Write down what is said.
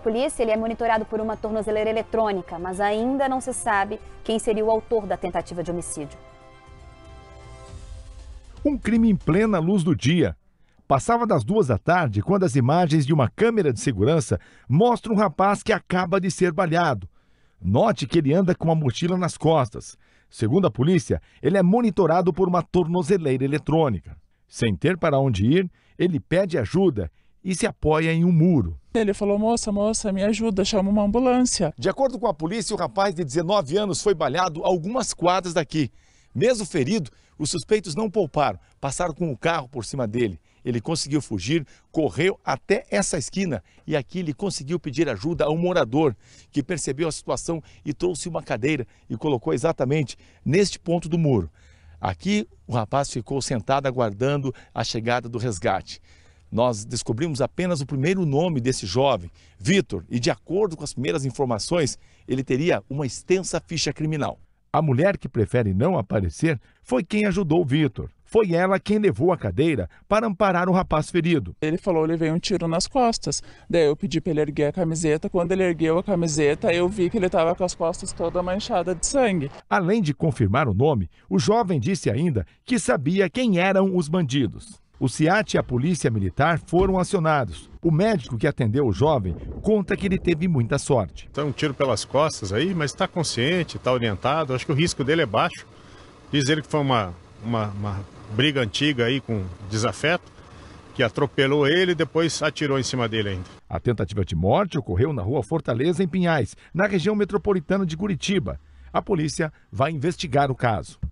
polícia, ele é monitorado por uma tornozeleira eletrônica, mas ainda não se sabe quem seria o autor da tentativa de homicídio. Um crime em plena luz do dia. Passava das duas da tarde quando as imagens de uma câmera de segurança mostram um rapaz que acaba de ser baleado. Note que ele anda com uma mochila nas costas. Segundo a polícia, ele é monitorado por uma tornozeleira eletrônica. Sem ter para onde ir, ele pede ajuda e se apoia em um muro. Ele falou: Moça, moça, me ajuda, chama uma ambulância. De acordo com a polícia, o rapaz de 19 anos foi balhado algumas quadras daqui. Mesmo ferido, os suspeitos não pouparam, passaram com o carro por cima dele. Ele conseguiu fugir, correu até essa esquina e aqui ele conseguiu pedir ajuda a um morador que percebeu a situação e trouxe uma cadeira e colocou exatamente neste ponto do muro. Aqui o rapaz ficou sentado aguardando a chegada do resgate nós descobrimos apenas o primeiro nome desse jovem, Vitor, e de acordo com as primeiras informações, ele teria uma extensa ficha criminal. A mulher que prefere não aparecer foi quem ajudou Vitor. Foi ela quem levou a cadeira para amparar o rapaz ferido. Ele falou: veio um tiro nas costas. Daí eu pedi para ele erguer a camiseta. Quando ele ergueu a camiseta, eu vi que ele estava com as costas toda manchada de sangue. Além de confirmar o nome, o jovem disse ainda que sabia quem eram os bandidos. O SIAT e a Polícia Militar foram acionados. O médico que atendeu o jovem conta que ele teve muita sorte. Então, um tiro pelas costas aí, mas está consciente, está orientado. Acho que o risco dele é baixo. Diz ele que foi uma, uma, uma briga antiga aí com desafeto que atropelou ele e depois atirou em cima dele ainda. A tentativa de morte ocorreu na rua Fortaleza, em Pinhais, na região metropolitana de Curitiba. A polícia vai investigar o caso.